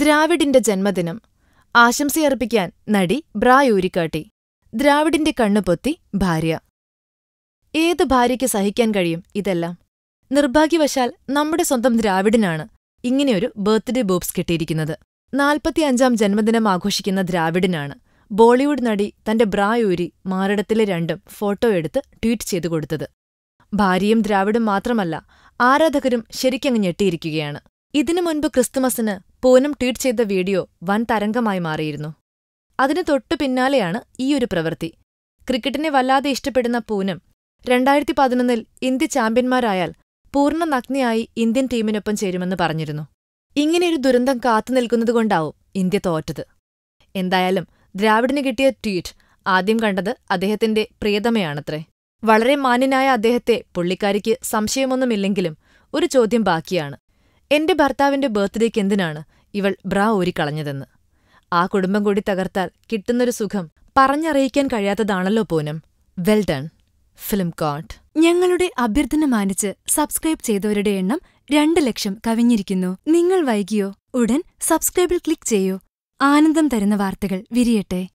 ദ്രാവിഡിന്റെ ജന്മദിനം ആശംസയർപ്പിക്കാൻ നടി ബ്രായൂരിക്കാട്ടി ദ്രാവിഡിന്റെ കണ്ണുപൊത്തി ഭാര്യ ഏത് ഭാര്യയ്ക്ക് സഹിക്കാൻ കഴിയും ഇതെല്ലാം നിർഭാഗ്യവശാൽ നമ്മുടെ സ്വന്തം ദ്രാവിഡിനാണ് ഇങ്ങനെയൊരു ബർത്ത്ഡേ ബോബ്സ് കിട്ടിയിരിക്കുന്നത് നാൽപ്പത്തിയഞ്ചാം ജന്മദിനം ആഘോഷിക്കുന്ന ദ്രാവിഡിനാണ് ബോളിവുഡ് നടി തന്റെ ബ്രായൂരി മാറിടത്തിലെ രണ്ടും ഫോട്ടോ എടുത്ത് ട്വീറ്റ് ചെയ്തു കൊടുത്തത് ഭാര്യയും ദ്രാവിഡും മാത്രമല്ല ആരാധകരും ശരിക്കങ്ങ് ഞെട്ടിയിരിക്കുകയാണ് ഇതിനു മുൻപ് ക്രിസ്തുമസിന് പൂനം ട്വീറ്റ് ചെയ്ത വീഡിയോ വൻ തരംഗമായി മാറിയിരുന്നു അതിനു തൊട്ടു പിന്നാലെയാണ് ഈയൊരു പ്രവൃത്തി ക്രിക്കറ്റിനെ വല്ലാതെ ഇഷ്ടപ്പെടുന്ന പൂനം രണ്ടായിരത്തി പതിനൊന്നിൽ ഇന്ത്യ ചാമ്പ്യന്മാരായാൽ പൂർണ്ണ നഗ്നയായി ഇന്ത്യൻ ടീമിനൊപ്പം ചേരുമെന്ന് പറഞ്ഞിരുന്നു ഇങ്ങനെയൊരു ദുരന്തം കാത്തുനിൽക്കുന്നതുകൊണ്ടാവും ഇന്ത്യ തോറ്റത് എന്തായാലും ദ്രാവിഡിന് കിട്ടിയ ട്വീറ്റ് ആദ്യം കണ്ടത് അദ്ദേഹത്തിന്റെ പ്രിയതമയാണത്രേ വളരെ മാന്യനായ അദ്ദേഹത്തെ പുള്ളിക്കാരിക്ക് സംശയമൊന്നുമില്ലെങ്കിലും ഒരു ചോദ്യം ബാക്കിയാണ് എന്റെ ഭർത്താവിന്റെ ബർത്ത്ഡേക്ക് എന്തിനാണ് ഇവൾ ബ്രാ ഊരിക്കളഞ്ഞതെന്ന് ആ കുടുംബം കൂടി തകർത്താൽ കിട്ടുന്നൊരു സുഖം പറഞ്ഞറിയിക്കാൻ കഴിയാത്തതാണല്ലോ പൂനം വെൽ ഡൺ ഫിലിം കോട്ട് ഞങ്ങളുടെ അഭ്യർത്ഥന മാനിച്ച് സബ്സ്ക്രൈബ് ചെയ്തവരുടെ എണ്ണം രണ്ട് ലക്ഷം കവിഞ്ഞിരിക്കുന്നു നിങ്ങൾ വൈകിയോ ഉടൻ സബ്സ്ക്രൈബിൽ ക്ലിക്ക് ചെയ്യൂ ആനന്ദം തരുന്ന വാർത്തകൾ വിരിയട്ടെ